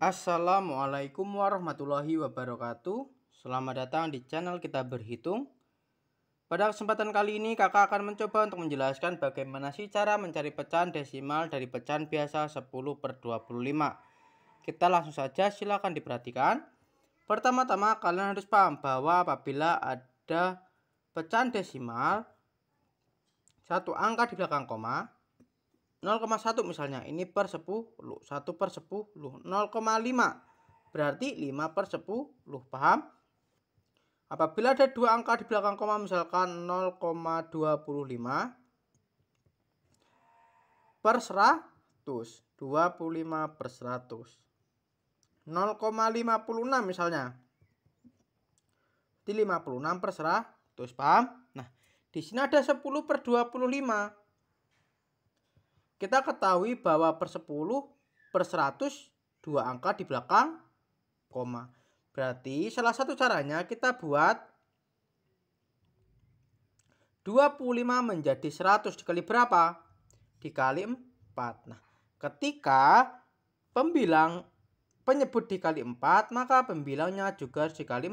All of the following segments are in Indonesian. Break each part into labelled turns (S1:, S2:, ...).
S1: Assalamualaikum warahmatullahi wabarakatuh Selamat datang di channel kita berhitung Pada kesempatan kali ini kakak akan mencoba untuk menjelaskan bagaimana sih cara mencari pecahan desimal dari pecahan biasa 10 per 25 Kita langsung saja silakan diperhatikan Pertama-tama kalian harus paham bahwa apabila ada pecahan desimal Satu angka di belakang koma 0,1 misalnya ini per 10 1 per 10 0,5 berarti 5 per 10 paham apabila ada dua angka di belakang koma misalkan 0,25 per 100 25 per 100 0,56 misalnya di 56 per 100 paham nah di sini ada 10 per 25 kita ketahui bahwa per 10 per 100 dua angka di belakang koma. Berarti salah satu caranya kita buat 25 menjadi 100 dikali berapa? Dikali 4. Nah, ketika pembilang penyebut dikali 4, maka pembilangnya juga dikali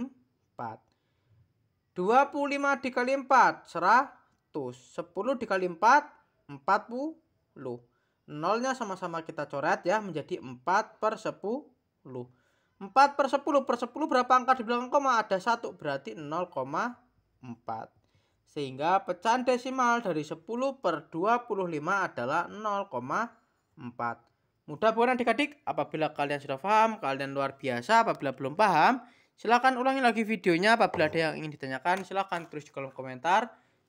S1: 4. 25 dikali 4, 100. 10 dikali 4, 40. Nolnya sama-sama kita coret ya menjadi 4 per 10. 4 per 10 per 10 berapa angka di belakang koma? Ada 1 berarti 0,4. Sehingga pecahan desimal dari 10 per 25 adalah 0,4. Mudah bukan adik-adik? Apabila kalian sudah paham, kalian luar biasa. Apabila belum paham, silahkan ulangi lagi videonya. Apabila ada yang ingin ditanyakan, silahkan tulis di kolom komentar.